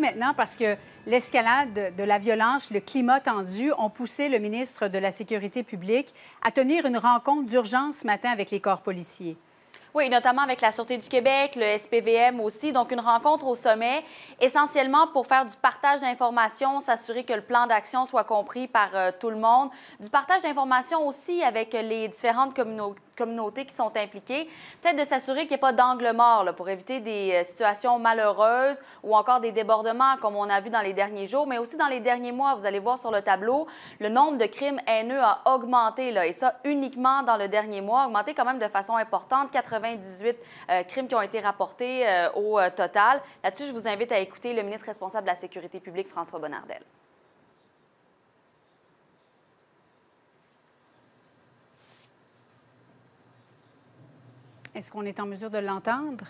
maintenant parce que l'escalade de la violence, le climat tendu ont poussé le ministre de la Sécurité publique à tenir une rencontre d'urgence ce matin avec les corps policiers. Oui, notamment avec la Sûreté du Québec, le SPVM aussi. Donc, une rencontre au sommet, essentiellement pour faire du partage d'informations, s'assurer que le plan d'action soit compris par euh, tout le monde. Du partage d'informations aussi avec les différentes communautés qui sont impliquées, peut-être de s'assurer qu'il n'y ait pas d'angle mort pour éviter des euh, situations malheureuses ou encore des débordements comme on a vu dans les derniers jours, mais aussi dans les derniers mois. Vous allez voir sur le tableau, le nombre de crimes haineux a augmenté, là, et ça uniquement dans le dernier mois, augmenté quand même de façon importante, 80 98 euh, crimes qui ont été rapportés euh, au euh, total. Là-dessus, je vous invite à écouter le ministre responsable de la Sécurité publique, François Bonnardel. Est-ce qu'on est en mesure de l'entendre?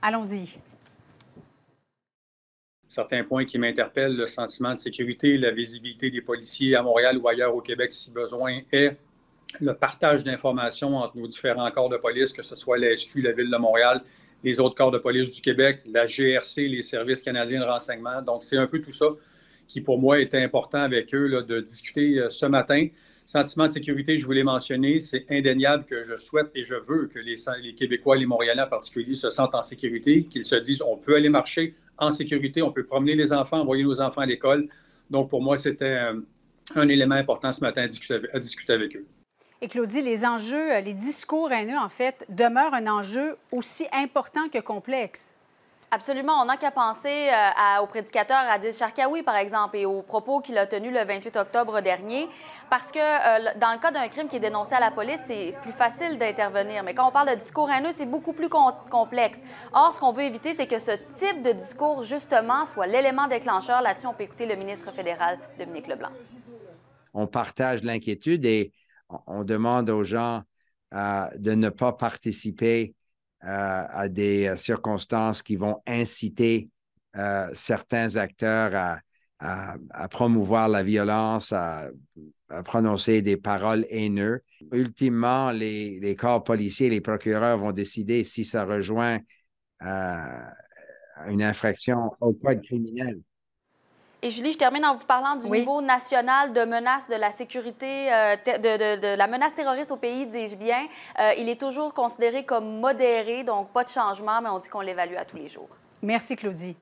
Allons-y certains points qui m'interpellent, le sentiment de sécurité, la visibilité des policiers à Montréal ou ailleurs au Québec si besoin est, le partage d'informations entre nos différents corps de police, que ce soit la SQ, la Ville de Montréal, les autres corps de police du Québec, la GRC, les services canadiens de renseignement. Donc, c'est un peu tout ça qui, pour moi, était important avec eux de discuter euh, ce matin. Sentiment de sécurité, je voulais mentionner. c'est indéniable que je souhaite et je veux que les, les Québécois, les Montréalais en particulier, se sentent en sécurité, qu'ils se disent on peut aller marcher en sécurité, on peut promener les enfants, envoyer nos enfants à l'école. Donc, pour moi, c'était euh, un élément important ce matin à discuter avec eux. Et Claudie, les enjeux, euh, les discours haineux, en fait, demeurent un enjeu aussi important que complexe. Absolument. On n'a qu'à penser euh, à, au prédicateur Adil Sharkawi, par exemple, et aux propos qu'il a tenus le 28 octobre dernier. Parce que euh, dans le cas d'un crime qui est dénoncé à la police, c'est plus facile d'intervenir. Mais quand on parle de discours haineux, c'est beaucoup plus complexe. Or, ce qu'on veut éviter, c'est que ce type de discours, justement, soit l'élément déclencheur. Là-dessus, on peut écouter le ministre fédéral, Dominique Leblanc. On partage l'inquiétude et on demande aux gens euh, de ne pas participer euh, à des euh, circonstances qui vont inciter certains acteurs à, promouvoir la violence, à, prononcer des paroles haineuses. Ultimement, les, les, corps policiers, les procureurs vont décider si ça rejoint une infraction au code criminel. Et Julie, je termine en vous parlant du niveau national de menace de la sécurité, euh, de, la menace terroriste au pays, dis-je bien. Euh, il est toujours considéré comme modéré, donc pas de changement, mais on dit qu'on l'évalue à tous les jours. Merci, Claudie.